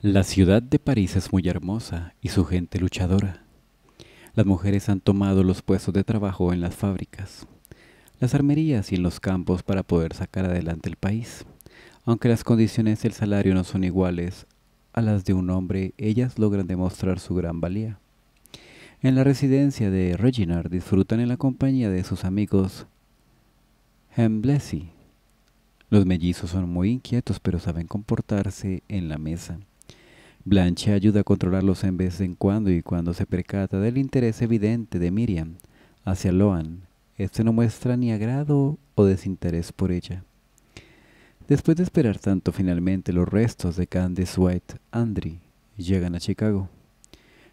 La ciudad de París es muy hermosa y su gente luchadora. Las mujeres han tomado los puestos de trabajo en las fábricas, las armerías y en los campos para poder sacar adelante el país. Aunque las condiciones del salario no son iguales a las de un hombre, ellas logran demostrar su gran valía. En la residencia de Reginald disfrutan en la compañía de sus amigos Hemblessy. Los mellizos son muy inquietos pero saben comportarse en la mesa. Blanche ayuda a controlarlos en vez en cuando y cuando se percata del interés evidente de Miriam hacia Loan, este no muestra ni agrado o desinterés por ella. Después de esperar tanto, finalmente los restos de Candice White Andre, llegan a Chicago.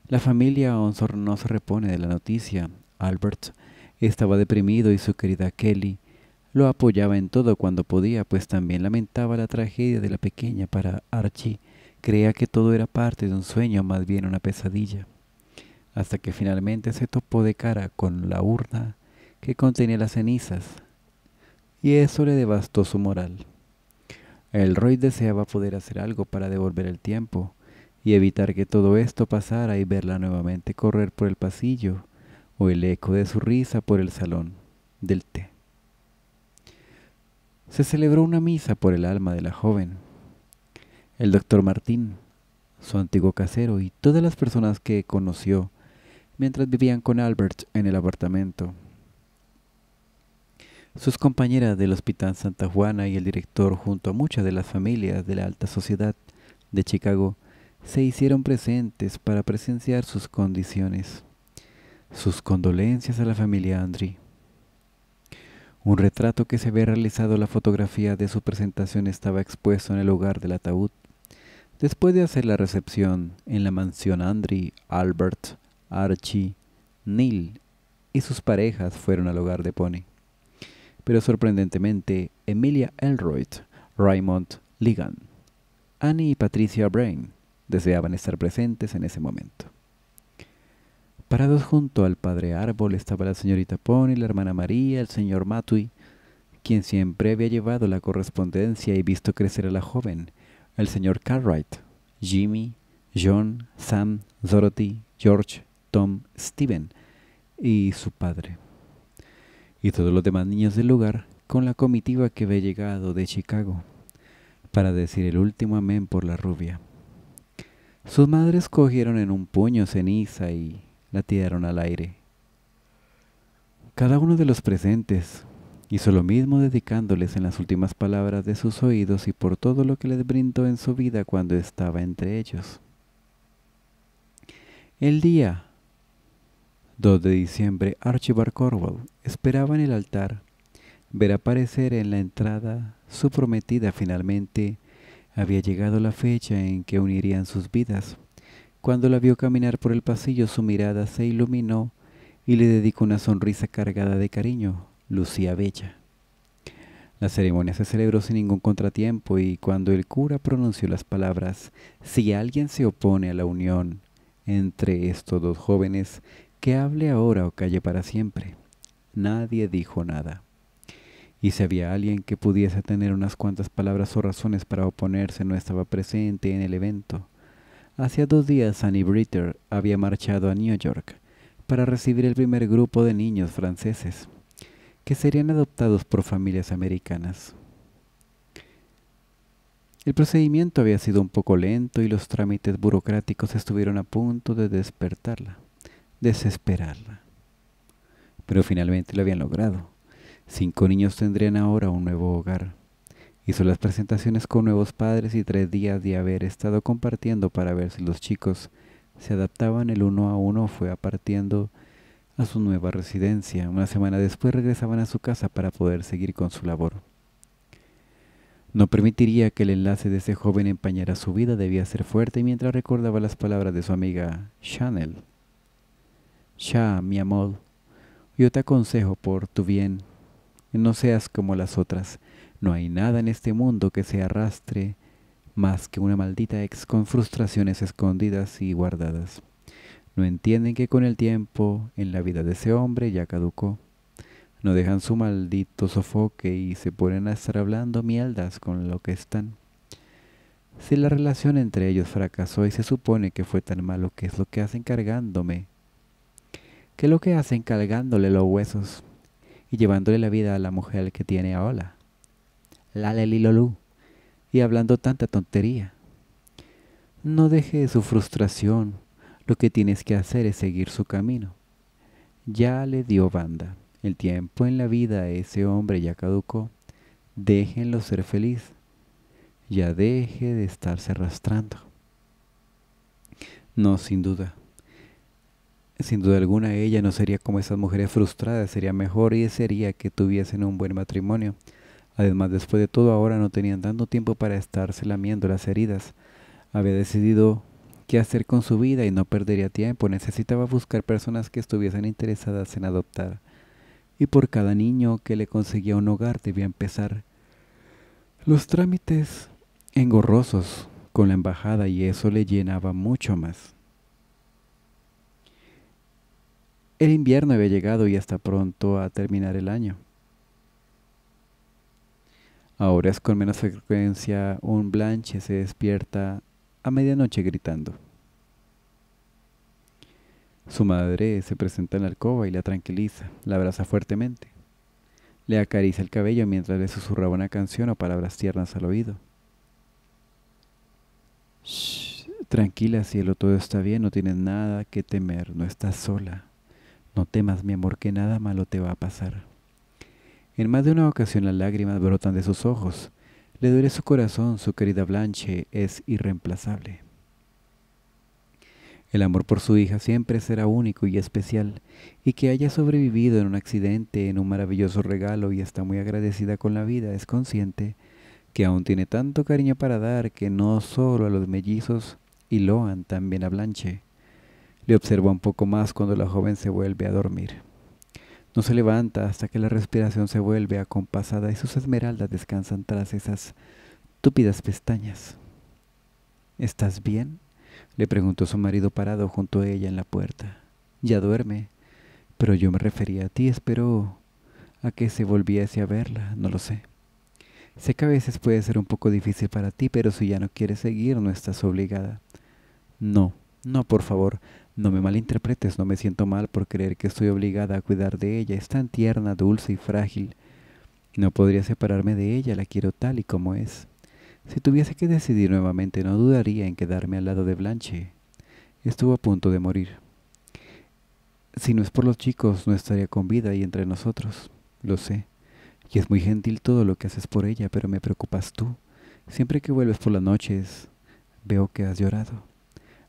La familia Onsor no se repone de la noticia. Albert estaba deprimido y su querida Kelly lo apoyaba en todo cuando podía, pues también lamentaba la tragedia de la pequeña para Archie Creía que todo era parte de un sueño, más bien una pesadilla, hasta que finalmente se topó de cara con la urna que contenía las cenizas, y eso le devastó su moral. El Roy deseaba poder hacer algo para devolver el tiempo y evitar que todo esto pasara y verla nuevamente correr por el pasillo o el eco de su risa por el salón del té. Se celebró una misa por el alma de la joven, el doctor Martín, su antiguo casero y todas las personas que conoció mientras vivían con Albert en el apartamento. Sus compañeras del Hospital Santa Juana y el director junto a muchas de las familias de la alta sociedad de Chicago se hicieron presentes para presenciar sus condiciones. Sus condolencias a la familia Andri. Un retrato que se había realizado la fotografía de su presentación estaba expuesto en el hogar del ataúd Después de hacer la recepción en la mansión Andri, Albert, Archie, Neil y sus parejas fueron al hogar de Pony. Pero sorprendentemente, Emilia Elroyd, Raymond Ligan, Annie y Patricia Brain deseaban estar presentes en ese momento. Parados junto al padre árbol estaba la señorita Pony, la hermana María, el señor Matui, quien siempre había llevado la correspondencia y visto crecer a la joven, el señor Cartwright, Jimmy, John, Sam, Dorothy, George, Tom, Steven y su padre. Y todos los demás niños del lugar con la comitiva que había llegado de Chicago para decir el último amén por la rubia. Sus madres cogieron en un puño ceniza y la tiraron al aire. Cada uno de los presentes Hizo lo mismo dedicándoles en las últimas palabras de sus oídos y por todo lo que les brindó en su vida cuando estaba entre ellos. El día 2 de diciembre, Archibald Corwell esperaba en el altar ver aparecer en la entrada su prometida. Finalmente había llegado la fecha en que unirían sus vidas. Cuando la vio caminar por el pasillo, su mirada se iluminó y le dedicó una sonrisa cargada de cariño. Lucía Bella. La ceremonia se celebró sin ningún contratiempo y cuando el cura pronunció las palabras, si alguien se opone a la unión entre estos dos jóvenes, que hable ahora o calle para siempre. Nadie dijo nada. Y si había alguien que pudiese tener unas cuantas palabras o razones para oponerse, no estaba presente en el evento. Hacía dos días Annie Britter había marchado a New York para recibir el primer grupo de niños franceses que serían adoptados por familias americanas. El procedimiento había sido un poco lento y los trámites burocráticos estuvieron a punto de despertarla, desesperarla. Pero finalmente lo habían logrado. Cinco niños tendrían ahora un nuevo hogar. Hizo las presentaciones con nuevos padres y tres días de haber estado compartiendo para ver si los chicos se adaptaban el uno a uno fue apartiendo a su nueva residencia. Una semana después regresaban a su casa para poder seguir con su labor. No permitiría que el enlace de ese joven empañara su vida, debía ser fuerte mientras recordaba las palabras de su amiga Chanel. Ya, mi amor, yo te aconsejo por tu bien, no seas como las otras. No hay nada en este mundo que se arrastre más que una maldita ex con frustraciones escondidas y guardadas. No entienden que con el tiempo en la vida de ese hombre ya caducó. No dejan su maldito sofoque y se ponen a estar hablando mierdas con lo que están. Si la relación entre ellos fracasó y se supone que fue tan malo, ¿qué es lo que hacen cargándome? ¿Qué es lo que hacen cargándole los huesos y llevándole la vida a la mujer que tiene ahora? La Lelilolú. Y hablando tanta tontería. No deje su frustración lo que tienes que hacer es seguir su camino. Ya le dio banda. El tiempo en la vida a ese hombre ya caducó. Déjenlo ser feliz. Ya deje de estarse arrastrando. No, sin duda. Sin duda alguna ella no sería como esas mujeres frustradas, sería mejor y sería que tuviesen un buen matrimonio. Además, después de todo, ahora no tenían tanto tiempo para estarse lamiendo las heridas. Había decidido qué hacer con su vida y no perdería tiempo. Necesitaba buscar personas que estuviesen interesadas en adoptar. Y por cada niño que le conseguía un hogar debía empezar los trámites engorrosos con la embajada y eso le llenaba mucho más. El invierno había llegado y hasta pronto a terminar el año. Ahora es con menos frecuencia un blanche se despierta a medianoche gritando. Su madre se presenta en la alcoba y la tranquiliza, la abraza fuertemente. Le acaricia el cabello mientras le susurraba una canción o palabras tiernas al oído. Shh, tranquila, cielo, todo está bien, no tienes nada que temer, no estás sola. No temas, mi amor, que nada malo te va a pasar. En más de una ocasión las lágrimas brotan de sus ojos, le duele su corazón, su querida Blanche es irreemplazable. El amor por su hija siempre será único y especial, y que haya sobrevivido en un accidente, en un maravilloso regalo y está muy agradecida con la vida, es consciente que aún tiene tanto cariño para dar que no solo a los mellizos y loan también a Blanche. Le observa un poco más cuando la joven se vuelve a dormir. No se levanta hasta que la respiración se vuelve acompasada y sus esmeraldas descansan tras esas túpidas pestañas. ¿Estás bien? le preguntó su marido parado junto a ella en la puerta. Ya duerme. Pero yo me refería a ti, espero a que se volviese a verla, no lo sé. Sé que a veces puede ser un poco difícil para ti, pero si ya no quieres seguir, no estás obligada. No, no, por favor, no me malinterpretes, no me siento mal por creer que estoy obligada a cuidar de ella. Es tan tierna, dulce y frágil. No podría separarme de ella, la quiero tal y como es. Si tuviese que decidir nuevamente, no dudaría en quedarme al lado de Blanche. Estuvo a punto de morir. Si no es por los chicos, no estaría con vida y entre nosotros. Lo sé. Y es muy gentil todo lo que haces por ella, pero me preocupas tú. Siempre que vuelves por las noches, veo que has llorado.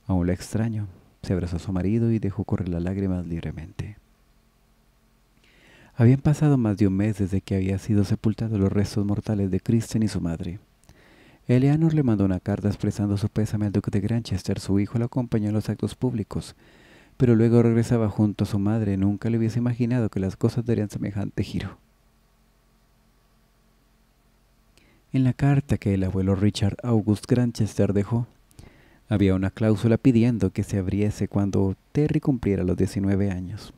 Aún la extraño. Se abrazó a su marido y dejó correr las lágrimas libremente. Habían pasado más de un mes desde que había sido sepultado los restos mortales de Kristen y su madre. Eleanor le mandó una carta expresando su pésame al duque de Granchester. Su hijo lo acompañó en los actos públicos, pero luego regresaba junto a su madre. Nunca le hubiese imaginado que las cosas darían semejante giro. En la carta que el abuelo Richard August Granchester dejó, había una cláusula pidiendo que se abriese cuando Terry cumpliera los 19 años.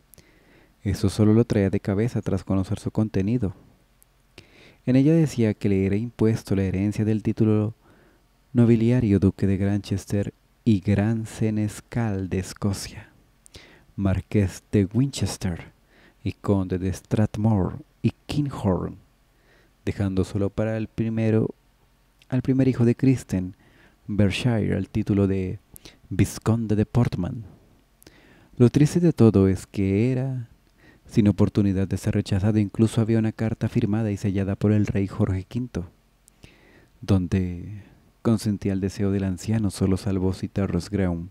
Eso solo lo traía de cabeza tras conocer su contenido. En ella decía que le era impuesto la herencia del título nobiliario duque de Granchester y gran senescal de Escocia, marqués de Winchester y conde de Strathmore y Kinghorn, dejando solo para el primero al primer hijo de Kristen, Berkshire al título de Visconde de Portman. Lo triste de todo es que era sin oportunidad de ser rechazado, incluso había una carta firmada y sellada por el rey Jorge V, donde consentía el deseo del anciano, solo salvo si Terrence Graham,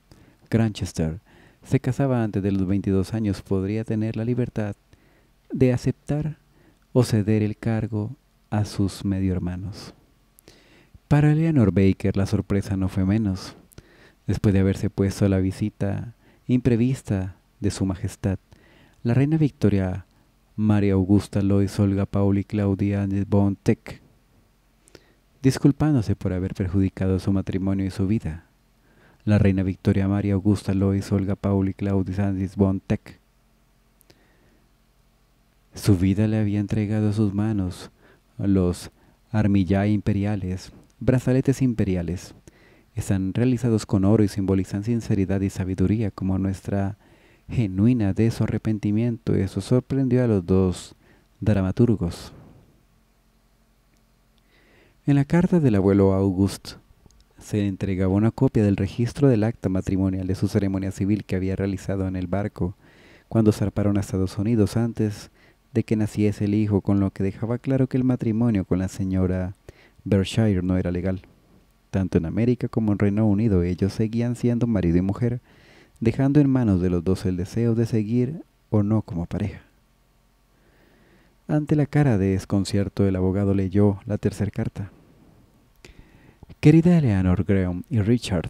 Granchester, se casaba antes de los 22 años, podría tener la libertad de aceptar o ceder el cargo a sus medio hermanos. Para Eleanor Baker la sorpresa no fue menos. Después de haberse puesto a la visita imprevista de Su Majestad, la reina Victoria, María Augusta Lois Olga Pauli Claudia von disculpándose por haber perjudicado su matrimonio y su vida. La reina Victoria María Augusta Lois Olga Pauli Claudia de von Su vida le había entregado a sus manos los armillá imperiales brazaletes imperiales. Están realizados con oro y simbolizan sinceridad y sabiduría como nuestra genuina de su arrepentimiento. Eso sorprendió a los dos dramaturgos. En la carta del abuelo August se entregaba una copia del registro del acta matrimonial de su ceremonia civil que había realizado en el barco cuando zarparon a Estados Unidos antes de que naciese el hijo, con lo que dejaba claro que el matrimonio con la señora Berkshire no era legal. Tanto en América como en Reino Unido ellos seguían siendo marido y mujer, dejando en manos de los dos el deseo de seguir o no como pareja. Ante la cara de desconcierto el abogado leyó la tercera carta. Querida Eleanor Graham y Richard,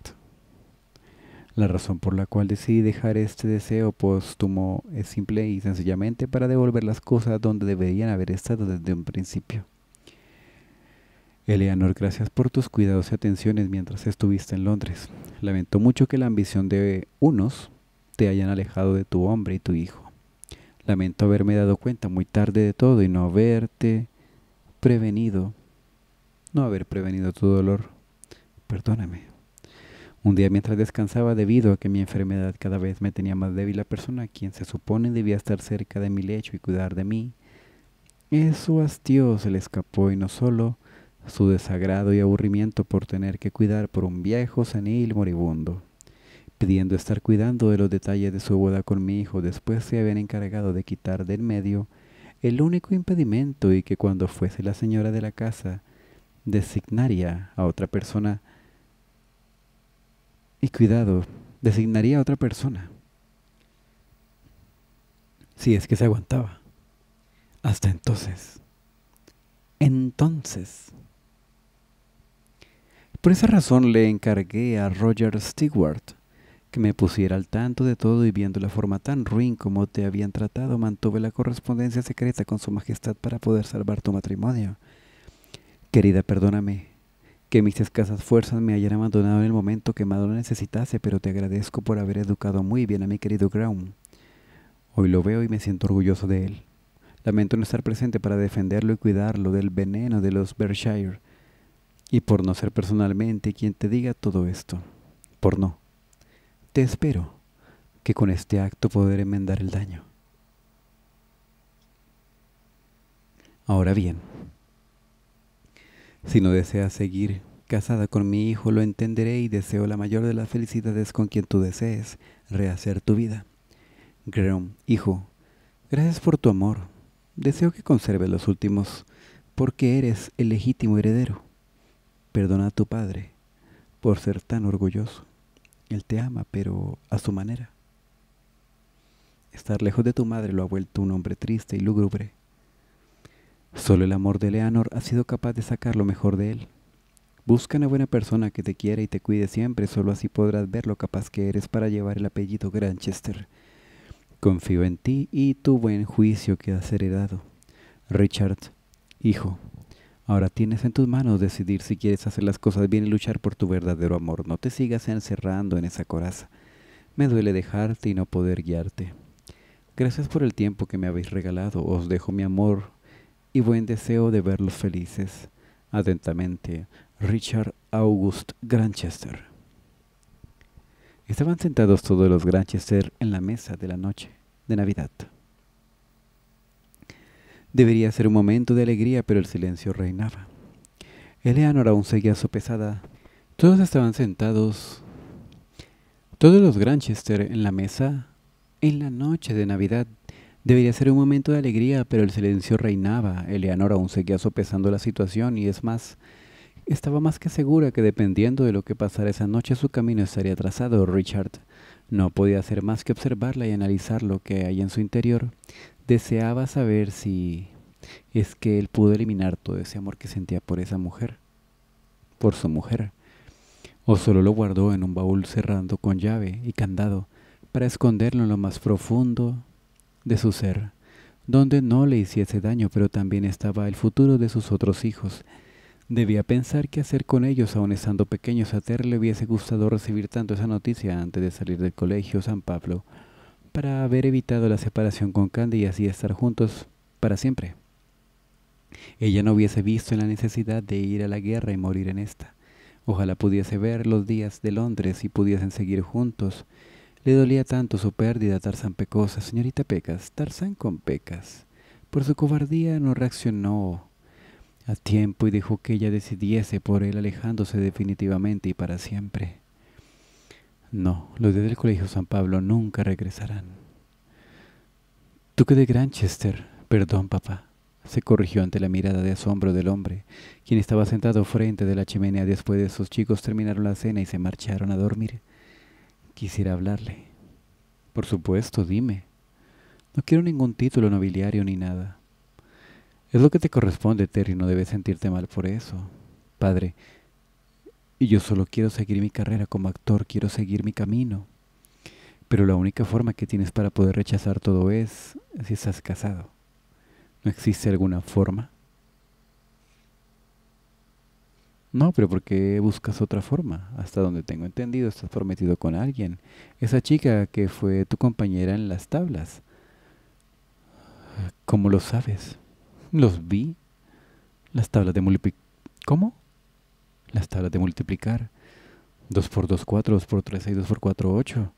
la razón por la cual decidí dejar este deseo póstumo es simple y sencillamente para devolver las cosas donde deberían haber estado desde un principio. Eleanor, gracias por tus cuidados y atenciones mientras estuviste en Londres. Lamento mucho que la ambición de unos te hayan alejado de tu hombre y tu hijo. Lamento haberme dado cuenta muy tarde de todo y no haberte prevenido, no haber prevenido tu dolor. Perdóname. Un día mientras descansaba debido a que mi enfermedad cada vez me tenía más débil la persona quien se supone debía estar cerca de mi lecho y cuidar de mí, eso hastío se le escapó y no solo su desagrado y aburrimiento por tener que cuidar por un viejo senil moribundo, pidiendo estar cuidando de los detalles de su boda con mi hijo después se habían encargado de quitar del medio el único impedimento y que cuando fuese la señora de la casa designaría a otra persona y cuidado, designaría a otra persona. Si es que se aguantaba. Hasta entonces. Entonces. Por esa razón le encargué a Roger Stewart que me pusiera al tanto de todo y viendo la forma tan ruin como te habían tratado, mantuve la correspondencia secreta con su majestad para poder salvar tu matrimonio. Querida, perdóname que mis escasas fuerzas me hayan abandonado en el momento que más lo necesitase, pero te agradezco por haber educado muy bien a mi querido Graham. Hoy lo veo y me siento orgulloso de él. Lamento no estar presente para defenderlo y cuidarlo del veneno de los Berkshire, y por no ser personalmente quien te diga todo esto, por no. Te espero que con este acto podré enmendar el daño. Ahora bien, si no deseas seguir casada con mi hijo, lo entenderé y deseo la mayor de las felicidades con quien tú desees rehacer tu vida. Graham, hijo, gracias por tu amor. Deseo que conserve los últimos porque eres el legítimo heredero. Perdona a tu padre por ser tan orgulloso. Él te ama, pero a su manera. Estar lejos de tu madre lo ha vuelto un hombre triste y lúgubre. Solo el amor de Eleanor ha sido capaz de sacar lo mejor de él. Busca una buena persona que te quiera y te cuide siempre, solo así podrás ver lo capaz que eres para llevar el apellido Granchester. Confío en ti y tu buen juicio que has heredado. Richard, hijo. Ahora tienes en tus manos decidir si quieres hacer las cosas bien y luchar por tu verdadero amor. No te sigas encerrando en esa coraza. Me duele dejarte y no poder guiarte. Gracias por el tiempo que me habéis regalado. Os dejo mi amor y buen deseo de verlos felices. Atentamente, Richard August Granchester. Estaban sentados todos los Granchester en la mesa de la noche de Navidad. Debería ser un momento de alegría, pero el silencio reinaba. Eleanor aún seguía sopesada. Todos estaban sentados, todos los Granchester en la mesa, en la noche de Navidad. Debería ser un momento de alegría, pero el silencio reinaba. Eleanor aún seguía sopesando la situación y es más, estaba más que segura que dependiendo de lo que pasara esa noche su camino estaría trazado. Richard no podía hacer más que observarla y analizar lo que hay en su interior. Deseaba saber si es que él pudo eliminar todo ese amor que sentía por esa mujer, por su mujer, o solo lo guardó en un baúl cerrando con llave y candado para esconderlo en lo más profundo de su ser, donde no le hiciese daño, pero también estaba el futuro de sus otros hijos. Debía pensar qué hacer con ellos, aun estando pequeños. A Ter le hubiese gustado recibir tanto esa noticia antes de salir del colegio San Pablo para haber evitado la separación con Candy y así estar juntos para siempre. Ella no hubiese visto la necesidad de ir a la guerra y morir en esta. Ojalá pudiese ver los días de Londres y pudiesen seguir juntos. Le dolía tanto su pérdida Tarzan Tarzán Pecosa, señorita Pecas, Tarzán con Pecas. Por su cobardía no reaccionó a tiempo y dejó que ella decidiese por él alejándose definitivamente y para siempre. No, los de del Colegio San Pablo nunca regresarán. que de Granchester, perdón papá, se corrigió ante la mirada de asombro del hombre, quien estaba sentado frente de la chimenea después de sus chicos terminaron la cena y se marcharon a dormir. Quisiera hablarle. Por supuesto, dime. No quiero ningún título nobiliario ni nada. Es lo que te corresponde, Terry, no debes sentirte mal por eso. Padre, y yo solo quiero seguir mi carrera como actor, quiero seguir mi camino. Pero la única forma que tienes para poder rechazar todo es si estás casado. ¿No existe alguna forma? No, pero ¿por qué buscas otra forma? Hasta donde tengo entendido, estás prometido con alguien. Esa chica que fue tu compañera en las tablas. ¿Cómo lo sabes? Los vi. Las tablas de multiplicación. ¿Cómo? las tablas de multiplicar. 2 por 2, 4, 2 por 3, 6, 2 por 4, 8.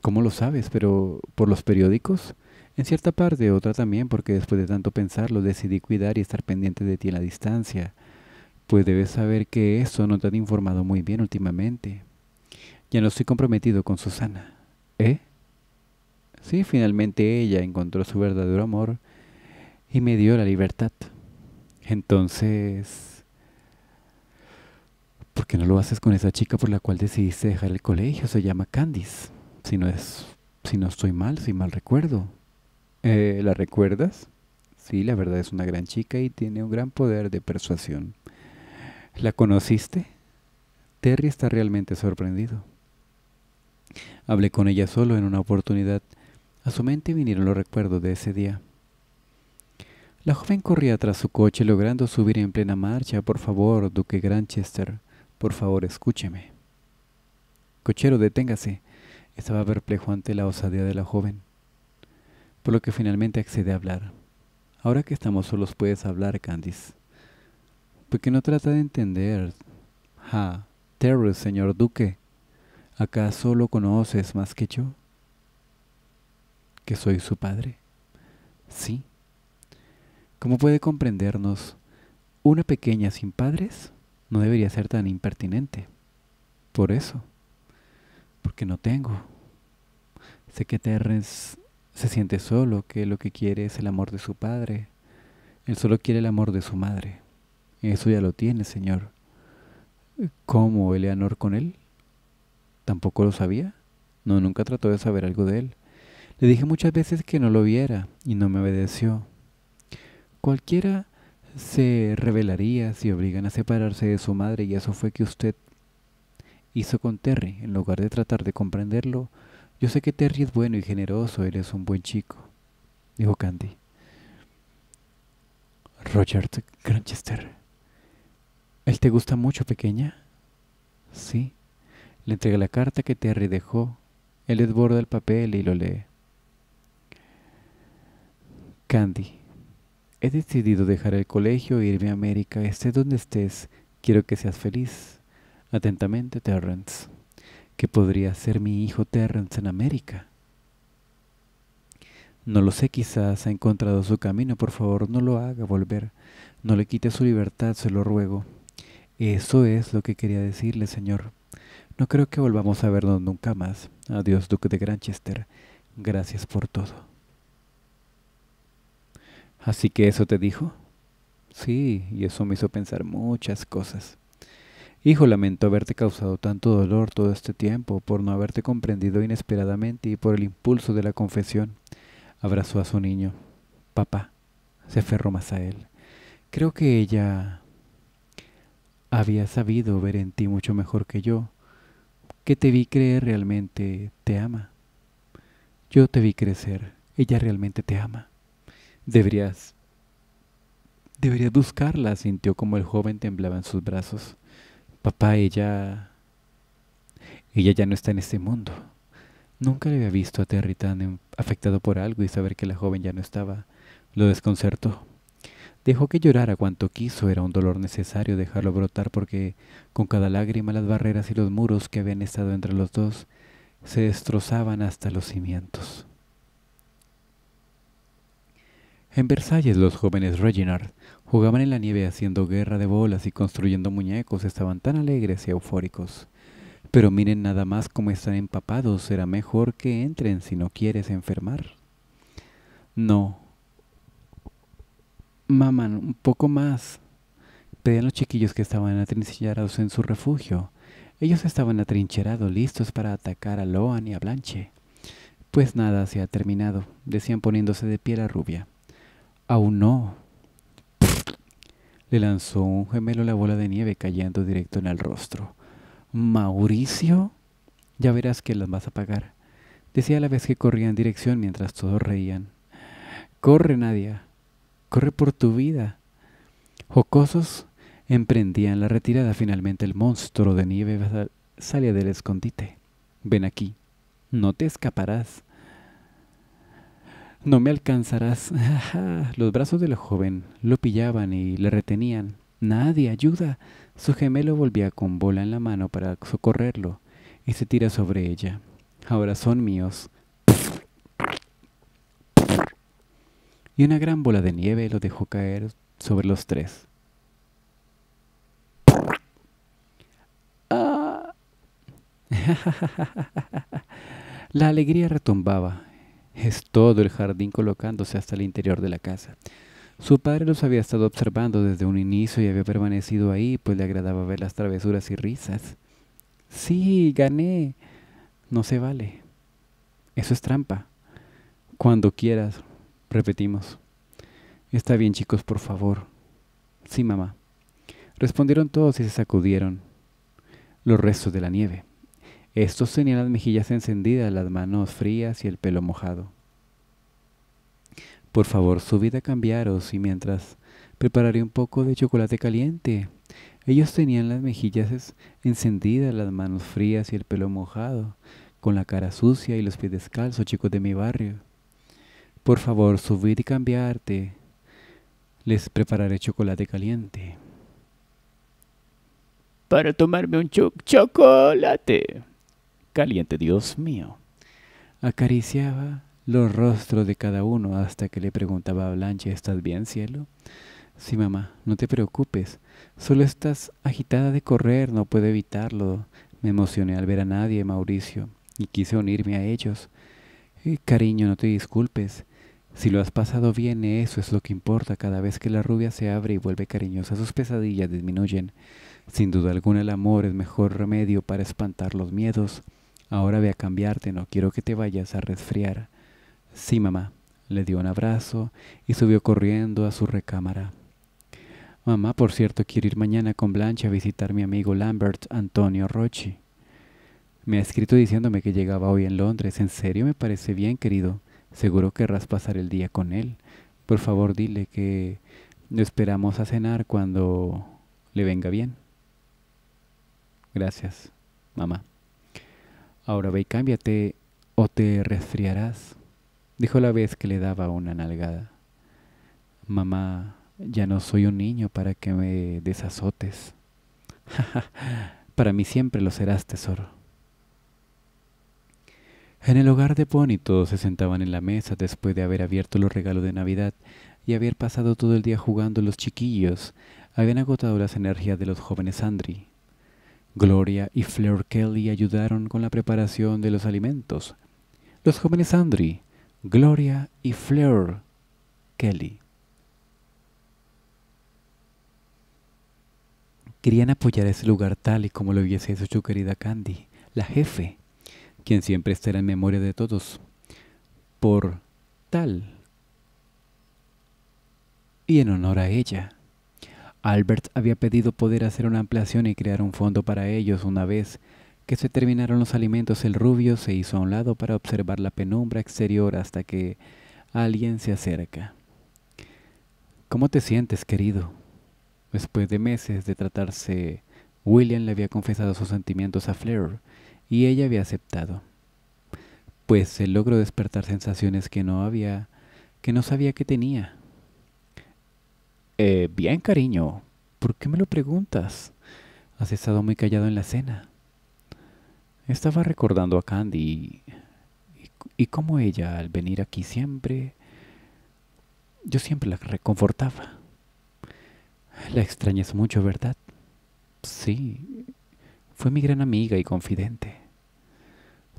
¿Cómo lo sabes? ¿Pero por los periódicos? En cierta parte, otra también, porque después de tanto pensarlo decidí cuidar y estar pendiente de ti en la distancia. Pues debes saber que eso no te han informado muy bien últimamente. Ya no estoy comprometido con Susana. ¿Eh? Sí, finalmente ella encontró su verdadero amor y me dio la libertad. Entonces... ¿Por qué no lo haces con esa chica por la cual decidiste dejar el colegio? Se llama Candice. Si no es, si no estoy mal, si mal recuerdo. Eh, ¿La recuerdas? Sí, la verdad es una gran chica y tiene un gran poder de persuasión. ¿La conociste? Terry está realmente sorprendido. Hablé con ella solo en una oportunidad. A su mente vinieron los recuerdos de ese día. La joven corría tras su coche logrando subir en plena marcha. Por favor, Duque Granchester. Por favor, escúcheme. Cochero, deténgase. Estaba perplejo ante la osadía de la joven, por lo que finalmente accede a hablar. Ahora que estamos solos puedes hablar, Candice. Porque no trata de entender? Ja, Terry, señor duque. ¿Acaso lo conoces más que yo? ¿Que soy su padre? Sí. ¿Cómo puede comprendernos una pequeña sin padres? no debería ser tan impertinente. Por eso. Porque no tengo. Sé que Terrence se siente solo, que lo que quiere es el amor de su padre. Él solo quiere el amor de su madre. Eso ya lo tiene, Señor. ¿Cómo Eleanor con él? ¿Tampoco lo sabía? No, nunca trató de saber algo de él. Le dije muchas veces que no lo viera y no me obedeció. Cualquiera se revelaría si obligan a separarse de su madre y eso fue que usted hizo con Terry. En lugar de tratar de comprenderlo, yo sé que Terry es bueno y generoso, Eres un buen chico, dijo Candy. Roger Granchester. ¿Él te gusta mucho, pequeña? Sí. Le entrega la carta que Terry dejó. Él desborda el papel y lo lee. Candy, He decidido dejar el colegio e irme a América. Esté donde estés, quiero que seas feliz. Atentamente, Terrence. ¿Qué podría ser mi hijo Terrence en América? No lo sé, quizás ha encontrado su camino. Por favor, no lo haga volver. No le quite su libertad, se lo ruego. Eso es lo que quería decirle, señor. No creo que volvamos a vernos nunca más. Adiós, Duque de Granchester. Gracias por todo. Así que eso te dijo. Sí, y eso me hizo pensar muchas cosas. Hijo, lamento haberte causado tanto dolor todo este tiempo por no haberte comprendido inesperadamente y por el impulso de la confesión. Abrazó a su niño. Papá, se aferró más a él. Creo que ella había sabido ver en ti mucho mejor que yo, que te vi creer realmente te ama. Yo te vi crecer, ella realmente te ama. Deberías... Deberías buscarla, sintió como el joven temblaba en sus brazos. Papá, ella... Ella ya no está en este mundo. Nunca le había visto a Terry tan em, afectado por algo y saber que la joven ya no estaba lo desconcertó. Dejó que llorara cuanto quiso, era un dolor necesario dejarlo brotar porque con cada lágrima las barreras y los muros que habían estado entre los dos se destrozaban hasta los cimientos. En Versalles los jóvenes Reginard jugaban en la nieve haciendo guerra de bolas y construyendo muñecos, estaban tan alegres y eufóricos. Pero miren nada más cómo están empapados, será mejor que entren si no quieres enfermar. No. Maman, un poco más. Pedían los chiquillos que estaban atrincherados en su refugio. Ellos estaban atrincherados, listos para atacar a Loan y a Blanche. Pues nada se ha terminado, decían poniéndose de pie la rubia. Aún no. Le lanzó un gemelo la bola de nieve cayendo directo en el rostro. Mauricio, ya verás que las vas a pagar, decía a la vez que corría en dirección mientras todos reían. Corre, Nadia, corre por tu vida. Jocosos emprendían la retirada. Finalmente el monstruo de nieve salía del escondite. Ven aquí, no te escaparás. No me alcanzarás. Los brazos de la joven lo pillaban y le retenían. Nadie, ayuda. Su gemelo volvía con bola en la mano para socorrerlo y se tira sobre ella. Ahora son míos. Y una gran bola de nieve lo dejó caer sobre los tres. Ah. La alegría retumbaba es todo el jardín colocándose hasta el interior de la casa. Su padre los había estado observando desde un inicio y había permanecido ahí, pues le agradaba ver las travesuras y risas. Sí, gané. No se vale. Eso es trampa. Cuando quieras, repetimos. Está bien, chicos, por favor. Sí, mamá. Respondieron todos y se sacudieron los restos de la nieve. Estos tenían las mejillas encendidas, las manos frías y el pelo mojado. Por favor, subid a cambiaros y mientras prepararé un poco de chocolate caliente. Ellos tenían las mejillas encendidas, las manos frías y el pelo mojado, con la cara sucia y los pies descalzos, chicos de mi barrio. Por favor, subid y cambiarte. Les prepararé chocolate caliente. Para tomarme un chocolate caliente, Dios mío. Acariciaba los rostros de cada uno hasta que le preguntaba a Blanche, ¿estás bien, cielo? Sí, mamá, no te preocupes. Solo estás agitada de correr, no puedo evitarlo. Me emocioné al ver a nadie, Mauricio y quise unirme a ellos. cariño, no te disculpes. Si lo has pasado bien, eso es lo que importa. Cada vez que la rubia se abre y vuelve cariñosa, sus pesadillas disminuyen. Sin duda alguna, el amor es mejor remedio para espantar los miedos. Ahora ve a cambiarte, no quiero que te vayas a resfriar. Sí, mamá. Le dio un abrazo y subió corriendo a su recámara. Mamá, por cierto, quiero ir mañana con Blanche a visitar a mi amigo Lambert Antonio Rochi. Me ha escrito diciéndome que llegaba hoy en Londres. En serio me parece bien, querido. Seguro querrás pasar el día con él. Por favor, dile que lo esperamos a cenar cuando le venga bien. Gracias, mamá. Ahora ve y cámbiate o te resfriarás, dijo la vez que le daba una nalgada. Mamá, ya no soy un niño para que me desazotes. para mí siempre lo serás, tesoro. En el hogar de Pony todos se sentaban en la mesa después de haber abierto los regalos de Navidad y haber pasado todo el día jugando los chiquillos. Habían agotado las energías de los jóvenes Andri, Gloria y Fleur Kelly ayudaron con la preparación de los alimentos. Los jóvenes Andri, Gloria y Fleur Kelly querían apoyar ese lugar tal y como lo hubiese hecho su querida Candy, la jefe, quien siempre estará en memoria de todos, por tal y en honor a ella. Albert había pedido poder hacer una ampliación y crear un fondo para ellos una vez que se terminaron los alimentos. El rubio se hizo a un lado para observar la penumbra exterior hasta que alguien se acerca. ¿Cómo te sientes, querido? Después de meses de tratarse, William le había confesado sus sentimientos a Flair y ella había aceptado. Pues él logró despertar sensaciones que no había, que no sabía que tenía. Eh, bien, cariño. ¿Por qué me lo preguntas? Has estado muy callado en la cena. Estaba recordando a Candy y, y cómo ella, al venir aquí siempre, yo siempre la reconfortaba. La extrañas mucho, ¿verdad? Sí, fue mi gran amiga y confidente.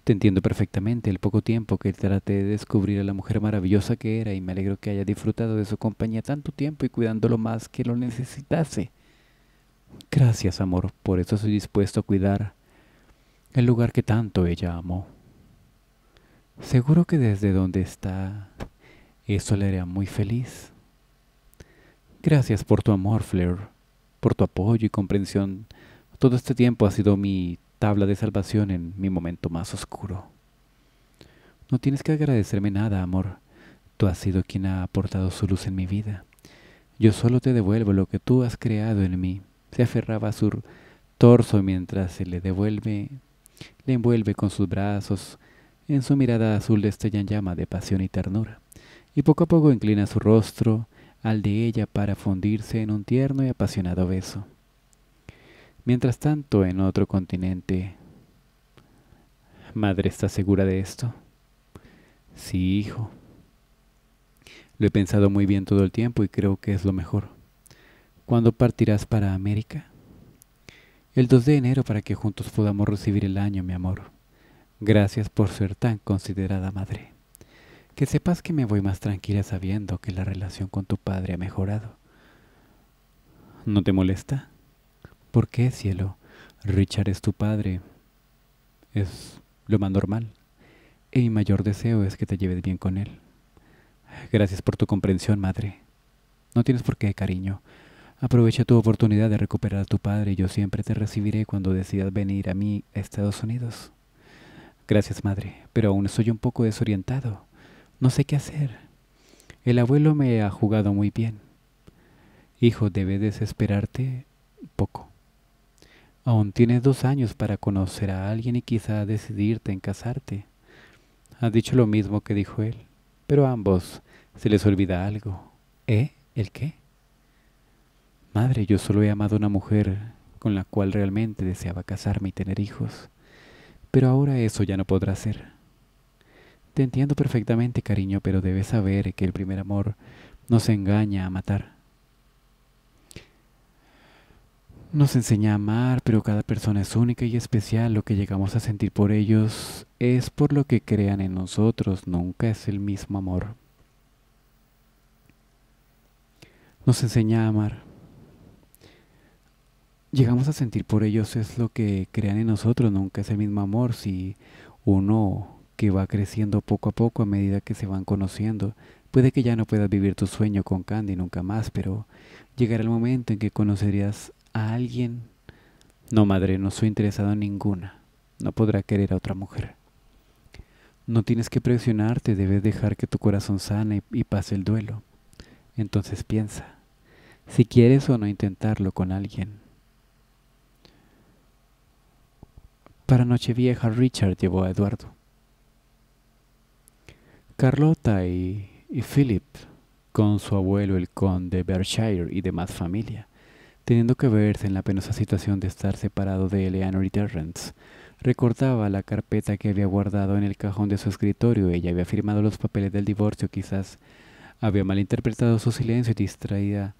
Te entiendo perfectamente el poco tiempo que traté de descubrir a la mujer maravillosa que era y me alegro que haya disfrutado de su compañía tanto tiempo y cuidándolo más que lo necesitase. Gracias, amor, por eso estoy dispuesto a cuidar el lugar que tanto ella amó. Seguro que desde donde está, eso le hará muy feliz. Gracias por tu amor, Flair, por tu apoyo y comprensión. Todo este tiempo ha sido mi tabla de salvación en mi momento más oscuro. No tienes que agradecerme nada, amor. Tú has sido quien ha aportado su luz en mi vida. Yo solo te devuelvo lo que tú has creado en mí. Se aferraba a su torso mientras se le devuelve, le envuelve con sus brazos. En su mirada azul destellan llama de pasión y ternura. Y poco a poco inclina su rostro al de ella para fundirse en un tierno y apasionado beso. Mientras tanto, en otro continente... Madre, está segura de esto? Sí, hijo. Lo he pensado muy bien todo el tiempo y creo que es lo mejor. ¿Cuándo partirás para América? El 2 de enero para que juntos podamos recibir el año, mi amor. Gracias por ser tan considerada madre. Que sepas que me voy más tranquila sabiendo que la relación con tu padre ha mejorado. ¿No te molesta? ¿Por qué, cielo? Richard es tu padre. Es lo más normal. Y mi mayor deseo es que te lleves bien con él. Gracias por tu comprensión, madre. No tienes por qué, cariño. Aprovecha tu oportunidad de recuperar a tu padre y yo siempre te recibiré cuando decidas venir a mí, a Estados Unidos. Gracias, madre, pero aún estoy un poco desorientado. No sé qué hacer. El abuelo me ha jugado muy bien. Hijo, debe desesperarte poco. Aún tienes dos años para conocer a alguien y quizá decidirte en casarte. Has dicho lo mismo que dijo él, pero a ambos se les olvida algo. ¿Eh? ¿El qué? Madre, yo solo he amado a una mujer con la cual realmente deseaba casarme y tener hijos, pero ahora eso ya no podrá ser. Te entiendo perfectamente, cariño, pero debes saber que el primer amor no se engaña a matar. Nos enseña a amar, pero cada persona es única y especial. Lo que llegamos a sentir por ellos es por lo que crean en nosotros. Nunca es el mismo amor. Nos enseña a amar. Llegamos a sentir por ellos es lo que crean en nosotros. Nunca es el mismo amor. Si uno que va creciendo poco a poco a medida que se van conociendo. Puede que ya no puedas vivir tu sueño con Candy nunca más, pero llegará el momento en que conocerías a alguien. No, madre, no soy interesado en ninguna. No podrá querer a otra mujer. No tienes que presionarte, debes dejar que tu corazón sane y pase el duelo. Entonces piensa, si quieres o no intentarlo con alguien. Para Nochevieja, Richard llevó a Eduardo. Carlota y, Philip con su abuelo el conde Berkshire y demás familia teniendo que verse en la penosa situación de estar separado de Eleanor y Terrence. Recordaba la carpeta que había guardado en el cajón de su escritorio. Ella había firmado los papeles del divorcio, quizás había malinterpretado su silencio y distraída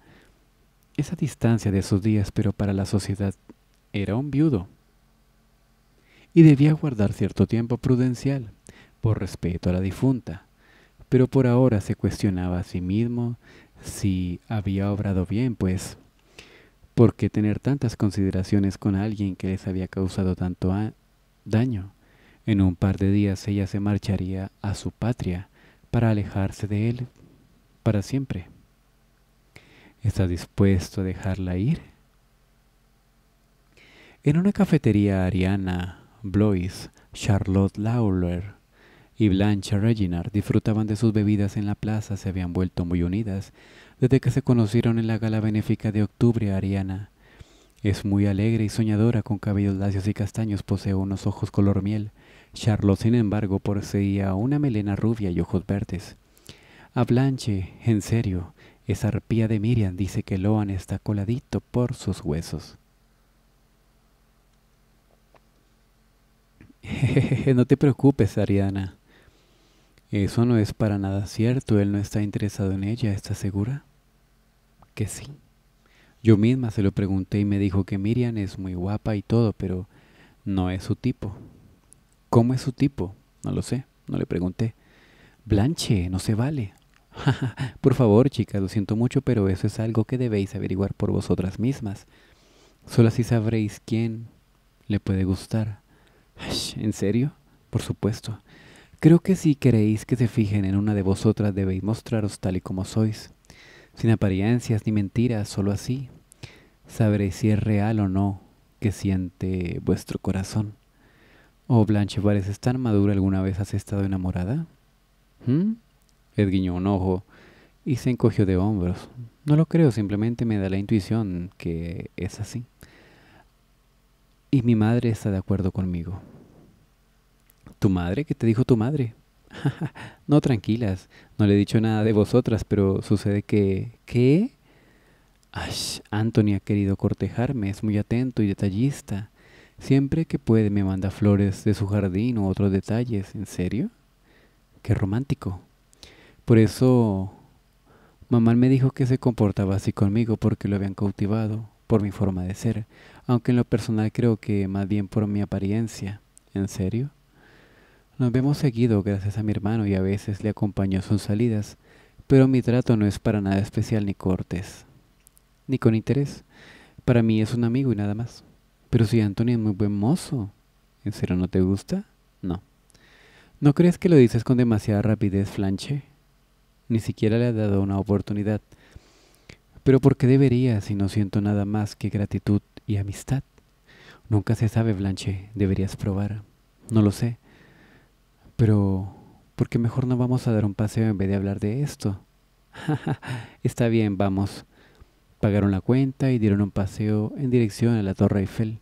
esa distancia de sus días, pero para la sociedad era un viudo. Y debía guardar cierto tiempo prudencial, por respeto a la difunta. Pero por ahora se cuestionaba a sí mismo si había obrado bien, pues ¿Por qué tener tantas consideraciones con alguien que les había causado tanto daño? En un par de días ella se marcharía a su patria para alejarse de él para siempre. ¿Está dispuesto a dejarla ir? En una cafetería ariana, Blois, Charlotte Lawler y Blanche Reginard disfrutaban de sus bebidas en la plaza, se habían vuelto muy unidas, desde que se conocieron en la gala benéfica de octubre Ariana. Es muy alegre y soñadora con cabellos lacios y castaños, posee unos ojos color miel. Charlotte, sin embargo, poseía una melena rubia y ojos verdes. A Blanche, en serio, esa arpía de Miriam dice que Loan está coladito por sus huesos. no te preocupes, Ariana. Eso no es para nada cierto. Él no está interesado en ella, ¿estás segura? que sí. Yo misma se lo pregunté y me dijo que Miriam es muy guapa y todo, pero no es su tipo. ¿Cómo es su tipo? No lo sé, no le pregunté. Blanche, no se vale. por favor, chicas, lo siento mucho, pero eso es algo que debéis averiguar por vosotras mismas. Solo así sabréis quién le puede gustar. ¿En serio? Por supuesto. Creo que si queréis que se fijen en una de vosotras debéis mostraros tal y como sois sin apariencias ni mentiras, solo así sabré si es real o no que siente vuestro corazón. Oh, Blanche, pareces tan madura, ¿alguna vez has estado enamorada? ¿Mm? Ed guiñó un ojo y se encogió de hombros. No lo creo, simplemente me da la intuición que es así. Y mi madre está de acuerdo conmigo. ¿Tu madre? ¿Qué te dijo tu madre? no, tranquilas no le he dicho nada de vosotras, pero sucede que... ¿Qué? Ash, Anthony ha querido cortejarme, es muy atento y detallista. Siempre que puede me manda flores de su jardín u otros detalles. ¿En serio? Qué romántico. Por eso mamá me dijo que se comportaba así conmigo porque lo habían cautivado por mi forma de ser, aunque en lo personal creo que más bien por mi apariencia. ¿En serio? Nos vemos seguido gracias a mi hermano y a veces le acompaño a sus salidas, pero mi trato no es para nada especial ni cortés, ni con interés. Para mí es un amigo y nada más. Pero si Antonio es muy buen mozo, ¿en serio no te gusta? No. ¿No crees que lo dices con demasiada rapidez, Blanche? Ni siquiera le ha dado una oportunidad. Pero ¿por qué debería si no siento nada más que gratitud y amistad? Nunca se sabe, Blanche. Deberías probar. No lo sé. Pero, ¿por qué mejor no vamos a dar un paseo en vez de hablar de esto? Está bien, vamos. Pagaron la cuenta y dieron un paseo en dirección a la Torre Eiffel.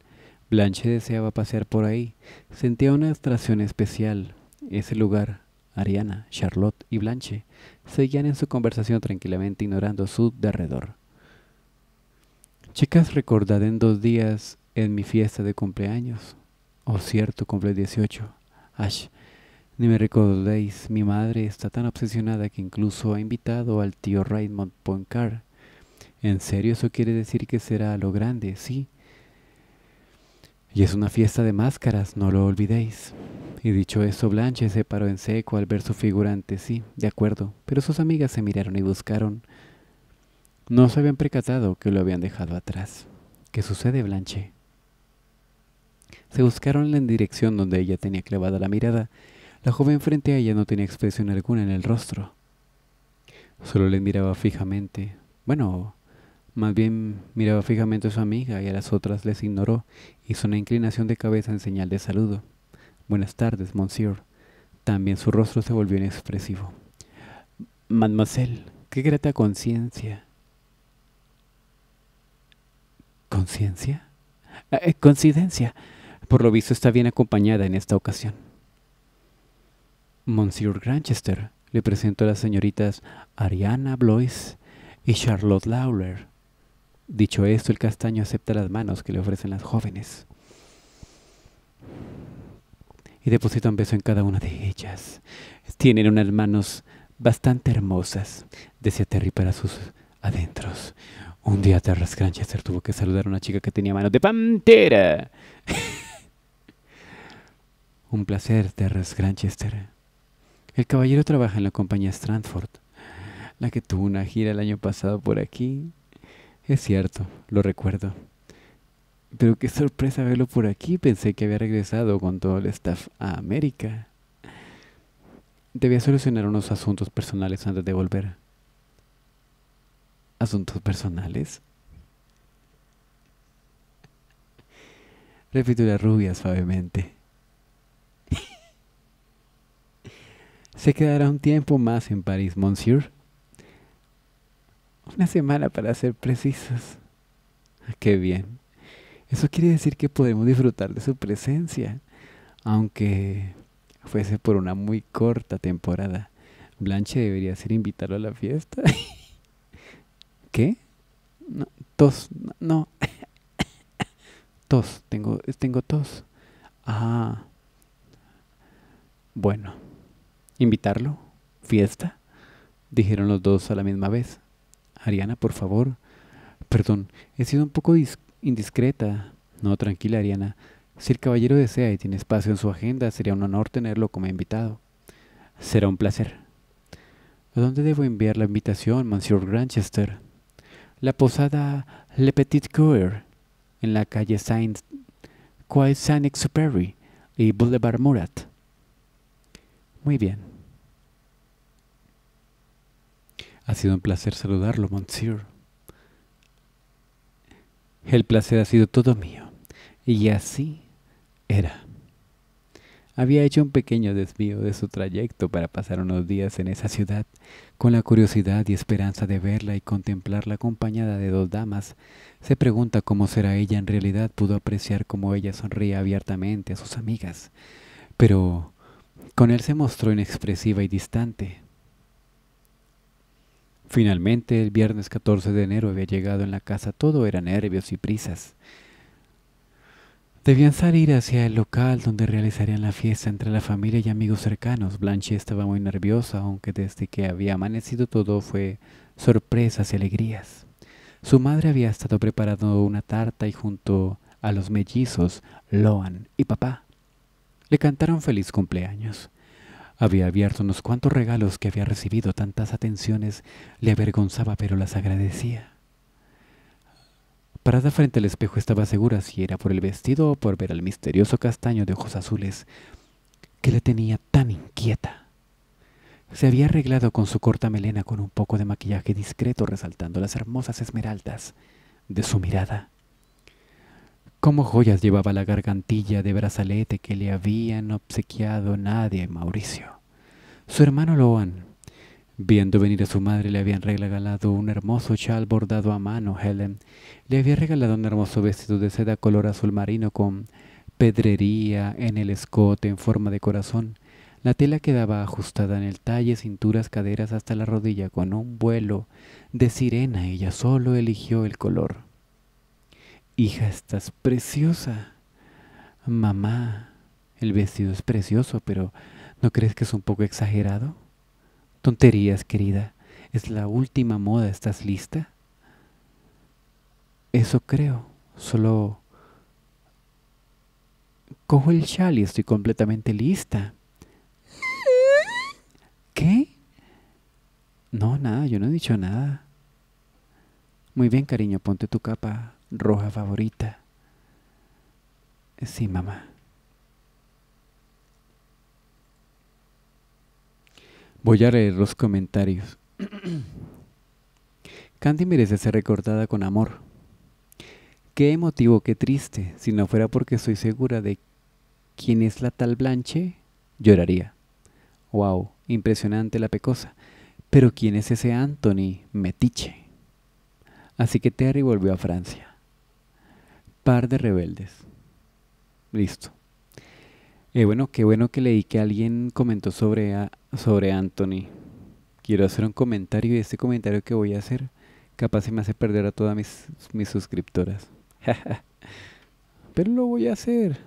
Blanche deseaba pasear por ahí. Sentía una atracción especial. Ese lugar, Ariana, Charlotte y Blanche, seguían en su conversación tranquilamente ignorando su derredor. Chicas, recordad en dos días en mi fiesta de cumpleaños. Oh, cierto, cumple 18. Ash, ni me recordéis, mi madre está tan obsesionada que incluso ha invitado al tío Raymond Poincar. En serio, eso quiere decir que será a lo grande, sí. Y es una fiesta de máscaras, no lo olvidéis. Y dicho eso, Blanche se paró en seco al ver su figurante sí, de acuerdo, pero sus amigas se miraron y buscaron. No se habían precatado que lo habían dejado atrás. ¿Qué sucede, Blanche? Se buscaron en la dirección donde ella tenía clavada la mirada la joven frente a ella no tenía expresión alguna en el rostro. Solo le miraba fijamente. Bueno, más bien miraba fijamente a su amiga y a las otras les ignoró. Hizo una inclinación de cabeza en señal de saludo. Buenas tardes, monsieur. También su rostro se volvió inexpresivo. Mademoiselle, qué grata conciencia. ¿Conciencia? Eh, coincidencia. Por lo visto está bien acompañada en esta ocasión. Monsieur Granchester le presentó a las señoritas Ariana Blois y Charlotte Lawler. Dicho esto, el castaño acepta las manos que le ofrecen las jóvenes y deposita un beso en cada una de ellas. Tienen unas manos bastante hermosas, decía Terry para sus adentros. Un día Terras Granchester tuvo que saludar a una chica que tenía manos de pantera. un placer, Terras Granchester. El caballero trabaja en la compañía Stratford, la que tuvo una gira el año pasado por aquí. Es cierto, lo recuerdo. Pero qué sorpresa verlo por aquí. Pensé que había regresado con todo el staff a América. Debía solucionar unos asuntos personales antes de volver. ¿Asuntos personales? Repitió la rubia suavemente. Se quedará un tiempo más en París, monsieur. Una semana para ser precisos. Ah, qué bien. Eso quiere decir que podremos disfrutar de su presencia, aunque fuese por una muy corta temporada. Blanche debería ser invitarlo a la fiesta. ¿Qué? No, tos, no. Tos, tengo, tengo tos. Ah. Bueno. ¿Invitarlo? ¿Fiesta? Dijeron los dos a la misma vez. Ariana, por favor. Perdón, he sido un poco indiscreta. No, tranquila, Ariana. Si el caballero desea y tiene espacio en su agenda, sería un honor tenerlo como invitado. Será un placer. ¿A dónde debo enviar la invitación, Monsieur Granchester? La posada Le Petit Coeur, en la calle Saint, Quai Saint-Exupéry y Boulevard Murat. Muy bien. Ha sido un placer saludarlo, Monsieur. El placer ha sido todo mío. Y así era. Había hecho un pequeño desvío de su trayecto para pasar unos días en esa ciudad, con la curiosidad y esperanza de verla y contemplarla acompañada de dos damas. Se pregunta cómo será ella en realidad, pudo apreciar cómo ella sonría abiertamente a sus amigas. Pero con él se mostró inexpresiva y distante. Finalmente, el viernes 14 de enero había llegado en la casa, todo era nervios y prisas. Debían salir hacia el local donde realizarían la fiesta entre la familia y amigos cercanos. Blanche estaba muy nerviosa, aunque desde que había amanecido todo fue sorpresas y alegrías. Su madre había estado preparando una tarta y junto a los mellizos, Loan y papá, le cantaron feliz cumpleaños. Había abierto unos cuantos regalos que había recibido, tantas atenciones le avergonzaba, pero las agradecía. Parada frente al espejo estaba segura si era por el vestido o por ver al misterioso castaño de ojos azules que le tenía tan inquieta. Se había arreglado con su corta melena con un poco de maquillaje discreto resaltando las hermosas esmeraldas de su mirada. Como joyas llevaba la gargantilla de brazalete que le habían obsequiado nadie, Mauricio. Su hermano Loan, viendo venir a su madre, le habían regalado un hermoso chal bordado a mano. Helen le había regalado un hermoso vestido de seda color azul marino con pedrería en el escote en forma de corazón. La tela quedaba ajustada en el talle, cinturas, caderas hasta la rodilla con un vuelo de sirena. Ella solo eligió el color. Hija, estás preciosa. Mamá, el vestido es precioso, pero ¿No crees que es un poco exagerado? Tonterías, querida. Es la última moda. ¿Estás lista? Eso creo. Solo cojo el chal y estoy completamente lista. ¿Qué? No, nada, yo no he dicho nada. Muy bien, cariño, ponte tu capa roja favorita. Sí, mamá. Voy a leer los comentarios. Candy merece ser recordada con amor. Qué emotivo, qué triste. Si no fuera porque estoy segura de quién es la tal Blanche, lloraría. Wow, impresionante la pecosa. Pero ¿quién es ese Anthony Metiche? Así que Terry volvió a Francia. Par de rebeldes. Listo. Eh, bueno, qué bueno que leí que alguien comentó sobre, sobre Anthony. Quiero hacer un comentario y este comentario que voy a hacer capaz se me hace perder a todas mis, mis suscriptoras. Pero lo voy a hacer.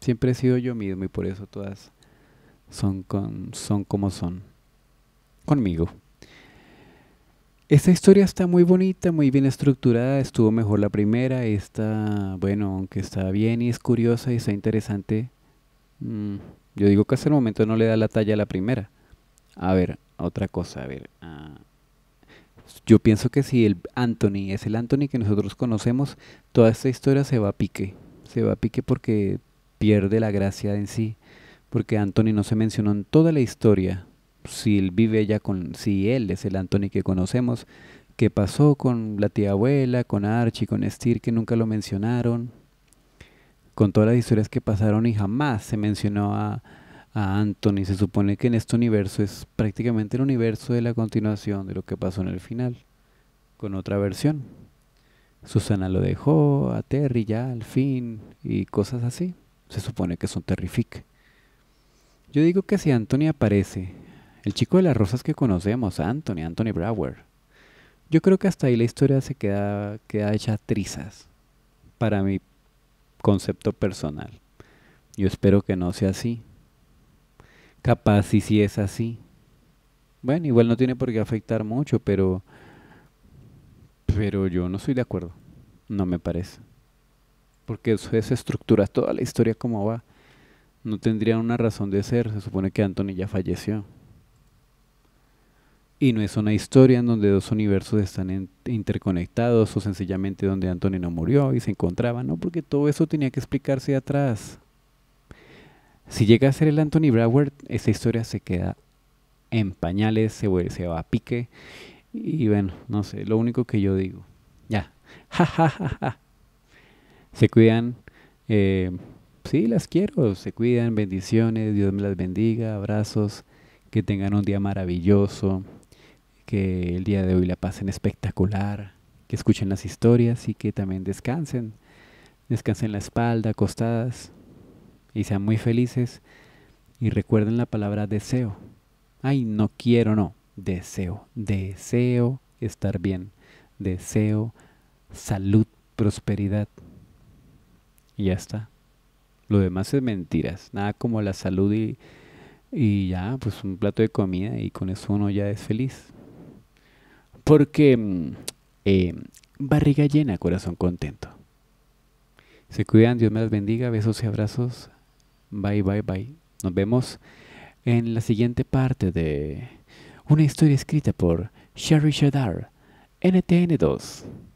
Siempre he sido yo mismo y por eso todas son, con, son como son. Conmigo. Esta historia está muy bonita, muy bien estructurada, estuvo mejor la primera, esta, bueno, aunque está bien y es curiosa y está interesante, mm, yo digo que hasta el momento no le da la talla a la primera. A ver, otra cosa, a ver. Ah, yo pienso que si el Anthony es el Anthony que nosotros conocemos, toda esta historia se va a pique, se va a pique porque pierde la gracia en sí, porque Anthony no se mencionó en toda la historia, si él vive ya con, si él es el Anthony que conocemos, qué pasó con la tía abuela, con Archie, con Steer, que nunca lo mencionaron, con todas las historias que pasaron y jamás se mencionó a, a Anthony. Se supone que en este universo es prácticamente el universo de la continuación de lo que pasó en el final, con otra versión. Susana lo dejó, a Terry ya al fin, y cosas así. Se supone que son terrific. Yo digo que si Anthony aparece el chico de las rosas que conocemos, Anthony, Anthony Brower. Yo creo que hasta ahí la historia se queda, queda hecha trizas para mi concepto personal. Yo espero que no sea así. Capaz y si es así. Bueno, igual no tiene por qué afectar mucho, pero pero yo no estoy de acuerdo. No me parece. Porque eso es estructura toda la historia como va. No tendría una razón de ser. Se supone que Anthony ya falleció. Y no es una historia en donde dos universos están interconectados o sencillamente donde Anthony no murió y se encontraba. no, porque todo eso tenía que explicarse atrás. Si llega a ser el Anthony Broward, esa historia se queda en pañales, se, vuelve, se va a pique. Y bueno, no sé, lo único que yo digo. Ya. Ja, ja, Se cuidan. Eh, sí, las quiero. Se cuidan. Bendiciones. Dios me las bendiga. Abrazos. Que tengan un día maravilloso que el día de hoy la pasen espectacular, que escuchen las historias y que también descansen. Descansen la espalda, acostadas y sean muy felices. Y recuerden la palabra deseo. Ay, no quiero, no. Deseo. Deseo estar bien. Deseo salud, prosperidad. Y ya está. Lo demás es mentiras. Nada como la salud y, y ya, pues un plato de comida y con eso uno ya es feliz. Porque mm, em, barriga llena, corazón contento. Se cuidan, Dios me las bendiga, besos y abrazos. Bye, bye, bye. Nos vemos en la siguiente parte de una historia escrita por Sherry Shadar, NTN2.